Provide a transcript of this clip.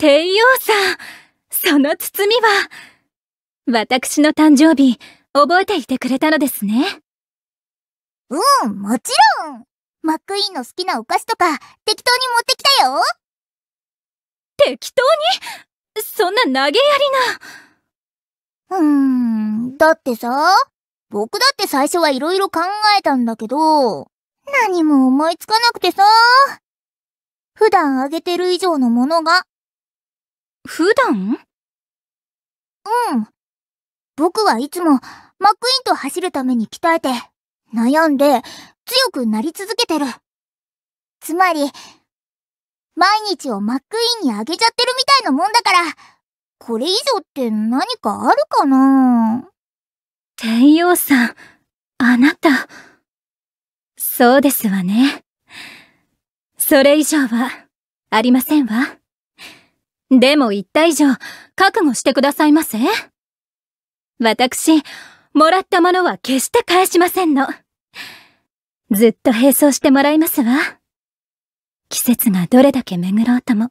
天陽さんその包みは私の誕生日、覚えていてくれたのですね。うん、もちろんマックイーンの好きなお菓子とか、適当に持ってきたよ適当にそんな投げやりな。うーん、だってさ、僕だって最初はいろいろ考えたんだけど、何も思いつかなくてさ、普段あげてる以上のものが普段うん。僕はいつもマックイーンと走るために鍛えて、悩んで強くなり続けてる。つまり、毎日をマックイーンにあげちゃってるみたいなもんだから、これ以上って何かあるかな天陽さん、あなた。そうですわね。それ以上は、ありませんわ。でも言った以上、覚悟してくださいませ。私、もらったものは決して返しませんの。ずっと並走してもらいますわ。季節がどれだけ巡ろうとも。